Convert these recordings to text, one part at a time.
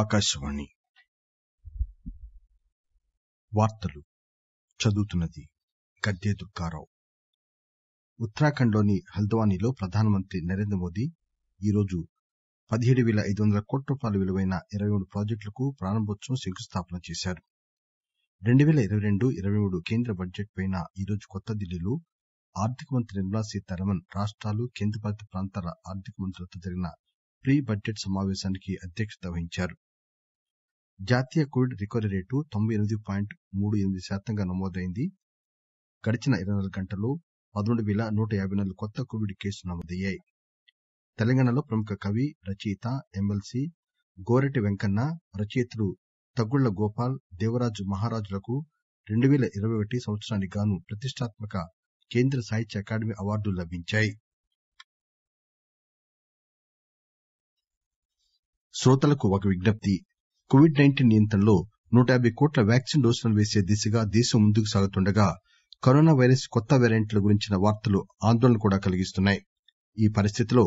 ఆకాశవాణి వార్తలు చదువుతున్నది గద్దే దుక్కారావు ఉత్తరాఖండ్లోని హల్ద్వానీలో ప్రధానమంత్రి నరేంద్ర మోదీ ఈరోజు పదిహేడు వేల ఐదు వందల కోట్ల రూపాయల విలువైన ఇరవై మూడు ప్రాజెక్టులకు ప్రారంభోత్సవం శంకుస్థాపన చేశారు రెండు పేల ఇరవై రెండు ఇరవై మూడు కేంద్ర బడ్జెట్ పై ఈరోజు కొత్త ఢిల్లీలో ఆర్థిక మంత్రి నిర్మలా సీతారామన్ రాష్ట్రాలు కేంద్రపాలిత ప్రాంతాల ఆర్థిక మంత్రులతో జరిగిన ప్రీ బడ్జెట్ సమాపేశానికి అధ్యక్షత వహించారు జాతీయ కోవిడ్ రికవరీ రేటు తొంభై ఎనిమిది పాయింట్ మూడు ఎనిమిది శాతంగా నమోదైంది గడిచిన ఇరవై నాలుగు గంటల్లో పదకొండు పేల నూట యాబై నాలుగు కొత్త కోవిడ్ కేసులు నమోదయ్యాయి తెలంగాణలో ప్రముఖ కవి రచయిత ఎమ్మెల్సీ గోరటి వెంకన్న రచయితలు తగ్గుళ్ల గోపాల్ దేవరాజు మహారాజులకు రెండు వేల ఇరవై ఒకటి సంవత్సరానికి గాను ప్రతిష్టాత్మక కేంద్ర సాహిత్య అకాడమీ అవార్డులు లభించాయి కోవిడ్ నైంటీన్ నియంత్రణలో నూట యాబై కోట్ల వ్యాక్సిన్ డోసులను పేసే దిశగా దేశం ముందుకు సాగుతుండగా కరోనా పైరస్ కొత్త వేరియంట్ల గురించిన వార్తలు ఆందోళన కూడా కలిగిస్తున్నాయి ఈ పరిస్థితిలో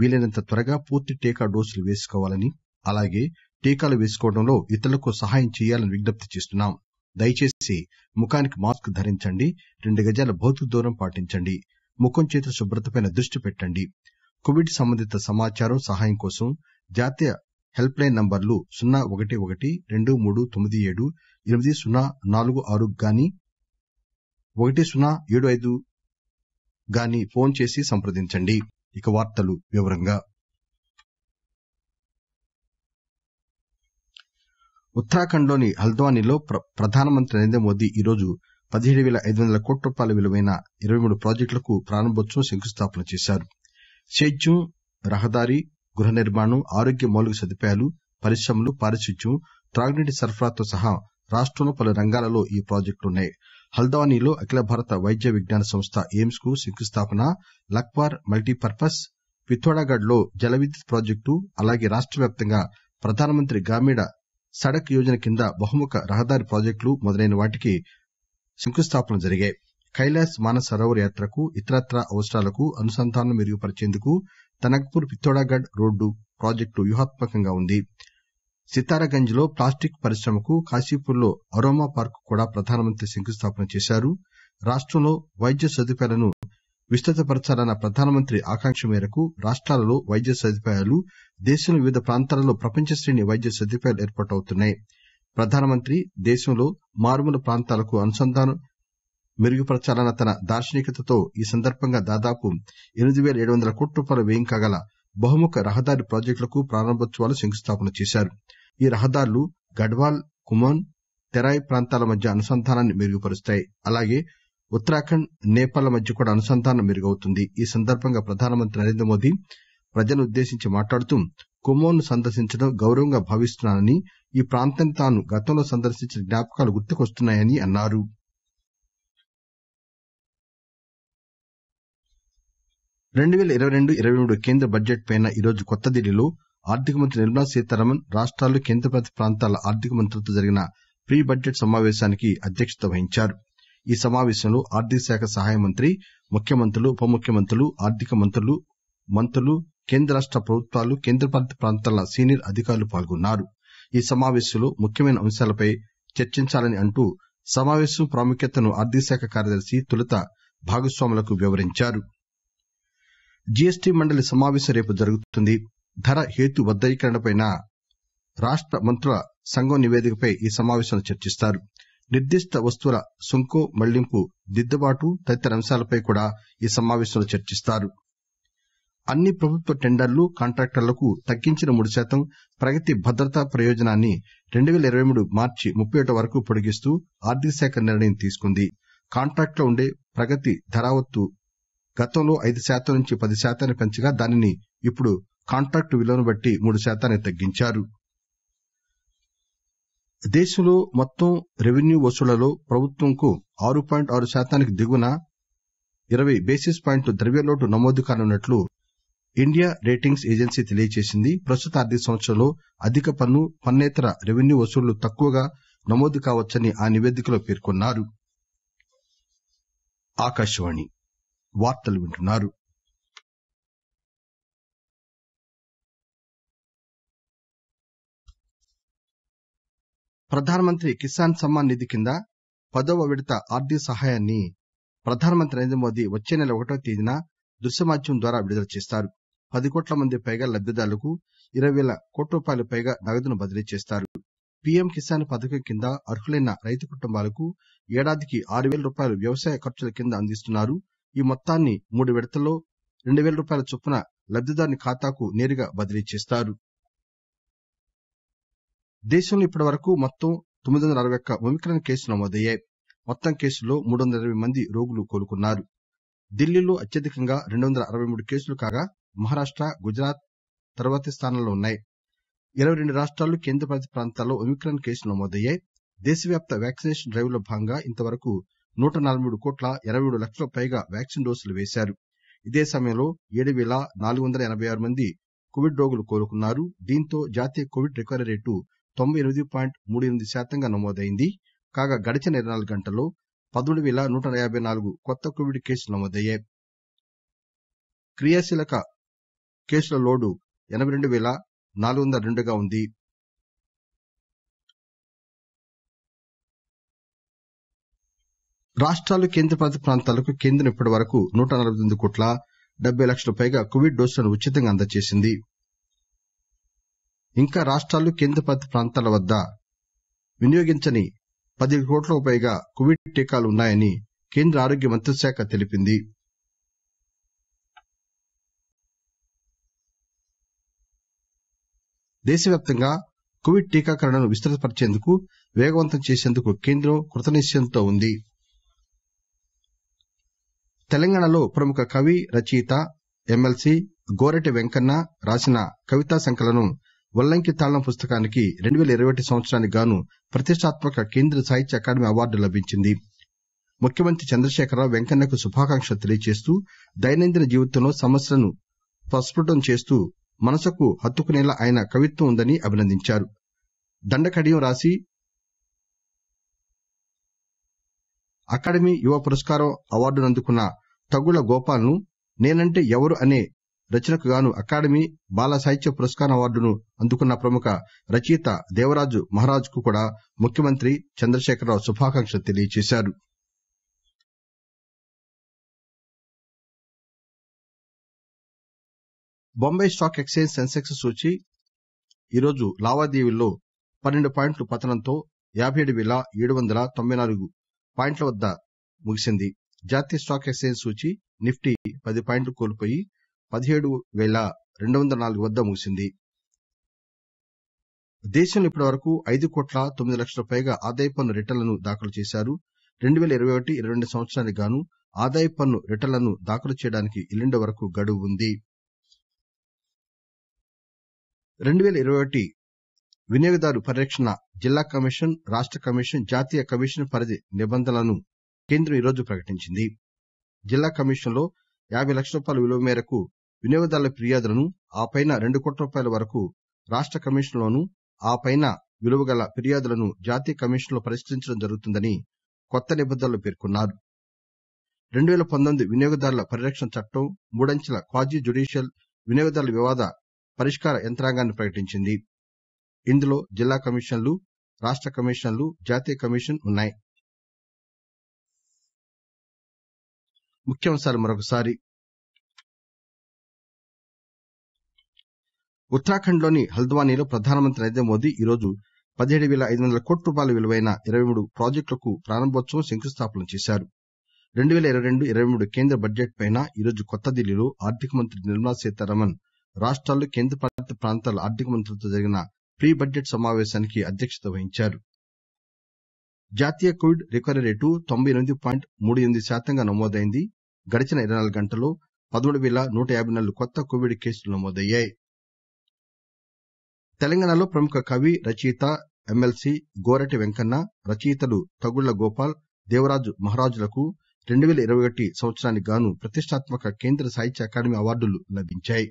వీలైనంత త్వరగా పూర్తి టీకా డోసులు వేసుకోవాలని అలాగే టీకాలు వేసుకోవడంలో ఇతరులకు సహాయం చేయాలని విజ్ఞప్తి చేస్తున్నాం దయచేసి ముఖానికి మాస్క్ ధరించండి రెండు గజాల భౌతిక దూరం పాటించండి ముఖం చేతుల శుభ్రతపై దృష్టి పెట్టండి కోవిడ్ సంబంధిత సమాచారం సహాయం కోసం జాతీయ హెల్ప్ లైన్ నంబర్లు సున్నా ఒకటి ఒకటి రెండు మూడు తొమ్మిది ఏడు ఎనిమిది సున్నా నాలుగు ఆరు గాని ఒకటి సున్నా ఏడు ఐదు గాని ఫోన్ చేసి సంప్రదించండి ఇక వార్తలు ఉత్తరాఖండ్ లోని హల్ద్వానీలో ప్రధానమంత్రి ఈ ఈరోజు పదిహేడు పేల ఐదు వందల కోట్ల రూపాయల విలువైన ఇరవై మూడు ప్రాజెక్టులకు ప్రారంభోత్సవం శంకుస్థాపన చేశారు సేద్యం రహదారి గృహ నిర్మాణం ఆరోగ్య మౌలిక సదుపాయాలు పరిశ్రమలు పారిశుధ్యం త్రాగునీటి సరఫరాతో సహా రాష్టంలో పలు రంగాలలో ఈ ప్రాజెక్టులున్నాయి హల్ద్వానీలో అఖిల భారత వైద్య విజ్ఞాన సంస్థ ఎయిమ్స్ కు శంకుస్థాపన లక్వార్ మల్టీపర్పస్ పిథోడాగఢ్ లో జల విద్యుత్ ప్రాజెక్టు అలాగే వ్యాప్తంగా ప్రధానమంత్రి గ్రామీణ సడక్ యోజన కింద బహుముఖ రహదారి ప్రాజెక్టులు మొదలైన వాటికి శంకుస్థాపన జరిగాయి కైలాస్ మానస సరోవర్ యాత్రకు ఇతరత్రా అవసరాలకు అనుసంధానం మెరుగుపరిచేందుకు టనక్ పూర్ రోడ్డు ప్రాజెక్టు వ్యూహాత్మకంగా ఉంది సితారాగంజ్ లో ప్లాస్టిక్ పరిశ్రమకు కాశీపూర్ లో అరోమా పార్క్ కూడా ప్రధానమంత్రి శంకుస్థాపన చేశారు రాష్టంలో వైద్య సదుపాయాలను విస్తృతపరచాలన్న ప్రధానమంత్రి ఆకాంక్ష మేరకు రాష్టాలలో వైద్య సదుపాయాలు దేశంలో వివిధ ప్రాంతాలలో ప్రపంచ శ్రేణి వైద్య సదుపాయాలు ఏర్పాటవుతున్నాయి ప్రధానమంత్రి దేశంలో మారుమూల ప్రాంతాలకు అనుసంధానం మెరుగుపరచాలన్న తన దార్శనికతతో ఈ సందర్బంగా దాదాపు ఎనిమిది పేల ఏడు వందల కోట్ల రూపాయల వ్యయం కాగల బహుముఖ రహదారి ప్రాజెక్టులకు ప్రారంభోత్సవాలు శంకుస్థాపన చేశారు ఈ రహదారులు గఢ్వాల్ కుమాన్ తెరాయి ప్రాంతాల మధ్య అనుసంధానాన్ని మెరుగుపరుస్తాయి అలాగే ఉత్తరాఖండ్ నేపాల్ ల మధ్య కూడా అనుసంధానం మెరుగవుతుంది ఈ సందర్బంగా ప్రధానమంత్రి నరేంద్ర మోదీ నరేంద్రమోదీ ఉద్దేశించి మాట్లాడుతూ కుమోన్ ను సందర్శించడం గౌరవంగా భావిస్తున్నానని ఈ ప్రాంతం తాను గతంలో సందర్శించిన జ్ఞాపకాలు గుర్తుకొస్తున్నాయని అన్నారు రెండు పేల ఇరవై రెండు ఇరవై మూడు కేంద్ర బడ్జెట్ పై ఈరోజు ఢిల్లీలో ఆర్థిక మంత్రి నిర్మలా సీతారామన్ రాష్టాలు కేంద్రపాలిత ప్రాంతాల ఆర్థిక మంత్రులతో జరిగిన ప్రీ బడ్జెట్ సమాపేశానికి అధ్యక్షత వహించారు ఈ సమాపేశంలో ఆర్థిక శాఖ సహాయ మంత్రి ముఖ్యమంత్రులు ఉప ముఖ్యమంత్రులు ఆర్థిక మంత్రులు మంత్రులు కేంద్ర రాష్ట ప్రభుత్వాలు కేంద్రపాలిత ప్రాంతాల సీనియర్ అధికారులు పాల్గొన్నారు ఈ సమాపేశంలో ముఖ్యమైన అంశాలపై చర్చించాలని అంటూ సమాపేశం ప్రాముఖ్యతను ఆర్థిక శాఖ కార్యదర్శి తొలుత భాగస్వాములకు వివరించారు జీఎస్టీ మండలి సమాపేశం రేపు జరుగుతుంది ధర హేతుబద్దీకరణపై రాష్ట మంత్రుల సంఘం నివేదికపై ఈ సమాపేశంలో చర్చిస్తారు నిర్దిష్ట వస్తువుల సుంకో మళ్లింపు దిద్దుబాటు తదితర అంశాలపై కూడా ఈ సమాపేశంలో చర్చిస్తారు అన్ని ప్రభుత్వ టెండర్లు కాంట్రాక్టర్లకు తగ్గించిన మూడు శాతం ప్రగతి భద్రతా ప్రయోజనాన్ని రెండు పేల ఇరవై మూడు మార్చి ముప్పై ఒకటి వరకు పొడిగిస్తూ ఆర్థిక శాఖ నిర్ణయం తీసుకుంది కాంట్రాక్టులో ఉండే ప్రగతి ధరావత్తు గతంలో ఐదు శాతం నుంచి పది శాతాన్ని పెంచగా దానిని ఇప్పుడు కాంట్రాక్టు విలువను బట్టి మూడు శాతాన్ని తగ్గించారు దేశంలో మొత్తం రెవెన్యూ వసూళ్లలో ప్రభుత్వంకు ఆరు పాయింట్ ఆరు శాతానికి దిగున ఇరవై బేసిస్ పాయింట్లు ద్రవ్యలోటు నమోదు కానున్నట్లు ఇండియా రేటింగ్స్ ఏజెన్సీ తెలియజేసింది ప్రస్తుత ఆర్థిక సంవత్సరంలో అధిక పన్ను పన్నేతర రెవెన్యూ వసూళ్లు తక్కువగా నమోదు కావచ్చని ఆ నివేదికలో పేర్కొన్నారు వార్తలు వింటున్నారు ప్రధానమంత్రి కిసాన్ సమ్మాన్ నిధి కింద పదవ విడత ఆర్థిక సహాయాన్ని ప్రధానమంత్రి నరేంద్ర మోదీ వచ్చే నెల ఒకటో తేదీన దృశ్య మాధ్యమం ద్వారా విడుదల చేస్తారు పది కోట్ల మంది పైగా లబ్దిదారులకు ఇరవై వేల కోట్ల రూపాయల పైగా నగదును బదిలీ చేస్తారు పీఎం కిసాన్ పథకం కింద అర్హులైన రైతు కుటుంబాలకు ఏడాదికి ఆరు వేల రూపాయలు వ్యవసాయ ఖర్చుల కింద అందిస్తున్నారు ఈ మొత్తాన్ని మూడు విడతల్లో రెండు పేల రూపాయల చొప్పున లబ్దిదారుని ఖాతాకు నేరుగా బదిలీ చేస్తారు దేశంలో వరకు మొత్తం తొమ్మిది వందల అరవై ఒక్క ఒమిక్రాన్ కేసులు నమోదయ్యాయి మొత్తం కేసుల్లో మూడు వందల ఇరవై మంది రోగులు కోలుకున్నారు ఢిల్లీలో అత్యధికంగా రెండు వందల అరవై మూడు కేసులు కాగా మహారాష్ట గుజరాత్ తర్వాత స్థానంలో ఉన్నాయి ఇరవై రెండు రాష్టాలు కేంద్రపాలిత ప్రాంతాల్లో ఒమిక్రాన్ కేసులు నమోదయ్యాయి దేశవ్యాప్త వ్యాక్సినేషన్ డ్రైవ్ లో భాగంగా ఇంతవరకు నూట నలబై మూడు కోట్ల ఇరవై ఏడు లక్షలకు పైగా వ్యాక్సిన్ డోసులు పేశారు ఇదే సమయంలో ఏడు పేల నాలుగు వందల ఎనబై ఆరు మంది కోవిడ్ రోగులు కోలుకున్నారు దీంతో జాతీయ కోవిడ్ రికవరీ రేటు తొంభై ఎనిమిది పాయింట్ మూడు ఎనిమిది శాతంగా నమోదైంది కాగా గడచిన ఇరవై నాలుగు గంటల్లో పదమూడు పేల నూట యాబై నాలుగు కొత్త కోవిడ్ కేసులు నమోదయ్యాయి క్రియాశీలక కేసుల లోడు ఎనబై రెండు పేల నాలుగు వందల రెండుగా ఉంది రాష్టాలు కేంద్రపాలిత ప్రాంతాలకు కేంద్రం ఇప్పటి వరకు నూట నలబై తొమ్మిది కోట్ల డెబ్బై లక్షల పైగా కోవిడ్ డోసులను ఉచితంగా అందజేసింది ఇంకా రాష్టాలు కేంద్రపాలిత ప్రాంతాల వద్ద వినియోగించని పది కోట్లకు పైగా కోవిడ్ టీకాలు ఉన్నాయని కేంద్ర ఆరోగ్య శాఖ తెలిపింది దేశవ్యాప్తంగా కోవిడ్ టీకాకరణను విస్తృతపరిచేందుకు వేగవంతం చేసేందుకు కేంద్రం కృతనిశ్చయంతో ఉంది తెలంగాణలో ప్రముఖ కవి రచయిత ఎమ్మెల్సీ గోరటి వెంకన్న రాసిన కవితా సంకలనం వల్లంకి తాళం పుస్తకానికి రెండు ఇరవై సంవత్సరానికి గాను ప్రతిష్టాత్మక కేంద్ర సాహిత్య అకాడమీ అవార్డు లభించింది ముఖ్యమంత్రి చంద్రశేఖరరావు వెంకన్నకు శుభాకాంక్షలు తెలియజేస్తూ దైనందిన జీవితంలో సమస్యలను ప్రస్ఫుటం చేస్తూ మనసుకు హత్తుకునేలా ఆయన కవిత్వం ఉందని అభినందించారు దండకడియం రాసి అకాడమీ యువ పురస్కారం అవార్డునందుకున్న తగుళ్ల గోపాలను నేనంటే ఎవరు రచనకు రచనకుగాను అకాడమీ బాల సాహిత్య పురస్కారం అవార్డును అందుకున్న ప్రముఖ రచయిత దేవరాజు మహారాజ్ కు కూడా ముఖ్యమంత్రి చంద్రశేఖరరావు శుభాకాంక్షలు తెలియజేశారు బొంబాయి స్టాక్ ఎక్సేంజ్ సెన్సెక్స్ సూచి ఈరోజు లావాదేవీల్లో పన్నెండు పాయింట్లు పతనంతో యాబై ఏడు పేల ఏడు వందల తొంభై నాలుగు పాయింట్ల వద్ద ముగిసింది జాతీయ స్టాక్ ఎక్స్చేంజ్ సూచి నిఫ్టీ పది పాయింట్లు కోల్పోయి పదిహేడు పేల రెండు వందల నాలుగు వద్ద ముగిసింది దేశంలో ఇప్పటివరకు ఐదు కోట్ల తొమ్మిది లక్షల పైగా ఆదాయ పన్ను రిటర్నులను దాఖలు చేశారు రెండు పేల ఇరవై ఒకటి ఇరవై రెండు సంవత్సరానికి గాను ఆదాయ పన్ను రిటర్నులను దాఖలు చేయడానికి ఎల్లుండి వరకు గడువు ఉంది రెండు పేల ఇరవై ఒకటి వినియోగదారు పరిరక్షణ జిల్లా కమిషన్ రాష్ట కమిషన్ జాతీయ కమిషన్ పరిధి నిబంధనలను కేంద్రం ఈరోజు ప్రకటించింది జిల్లా కమిషన్లో యాబై లక్షల రూపాయల విలువ మేరకు వినియోగదారుల ఫిర్యాదులను ఆ పైన రెండు కోట్ల రూపాయల వరకు రాష్ట కమిషన్లోనూ ఆ పైన విలువగల ఫిర్యాదులను జాతీయ కమిషన్లో పరిష్కరించడం జరుగుతుందని కొత్త నిబంధనలు పేర్కొన్నారు రెండు పంతొమ్మిది వినియోగదారుల పరిరక్షణ చట్టం మూడంచెల క్వాజీ జ్యుడీషియల్ వినియోగదారుల వివాద పరిష్కార యంత్రాంగాన్ని ప్రకటించింది ఇందులో జిల్లా కమిషన్లు రాష్ట కమిషన్లు జాతీయ కమిషన్ ఉన్నాయి ముఖ్యాంశాలు మరొకసారి ఉత్తరాఖండ్ లోని హల్ద్వానీలో ప్రధానమంత్రి నరేంద్రమోదీ ఈరోజు పదిహేడు పేల ఐదు వందల కోట్ల రూపాయల విలువైన ఇరవై మూడు ప్రాజెక్టులకు ప్రారంభోత్సవం శంకుస్థాపన చేశారు రెండు పేల ఇరవై రెండు ఇరవై మూడు కేంద్ర బడ్జెట్ పై ఈరోజు కొత్త ఢిల్లీలో ఆర్థిక మంత్రి నిర్మలా సీతారామన్ రాష్టాలు కేంద్రపాలిత ప్రాంతాల ఆర్థిక మంత్రులతో జరిగిన ప్రీ బడ్జెట్ సమాపేశానికి అధ్యక్షత వహించారు జాతీయ కోవిడ్ రికవరీ రేటు తొంభై ఎనిమిది పాయింట్ మూడు ఎనిమిది శాతంగా నమోదైంది గడచిన ఇరవై నాలుగు గంటల్లో పదమూడు పేల నూట యాబై నాలుగు కొత్త కోవిడ్ కేసులు నమోదయ్యాయి తెలంగాణలో ప్రముఖ కవి రచయిత ఎమ్మెల్సీ గోరటి వెంకన్న రచయితలు తగుళ్ల గోపాల్ దేవరాజు మహారాజులకు రెండు పేల ఇరవై ఒకటి సంవత్సరానికి గాను ప్రతిష్టాత్మక కేంద్ర సాహిత్య అకాడమీ అవార్డులు లభించాయి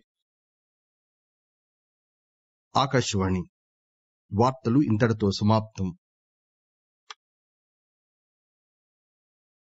ఆకాశవాణి వార్తలు సమాప్తం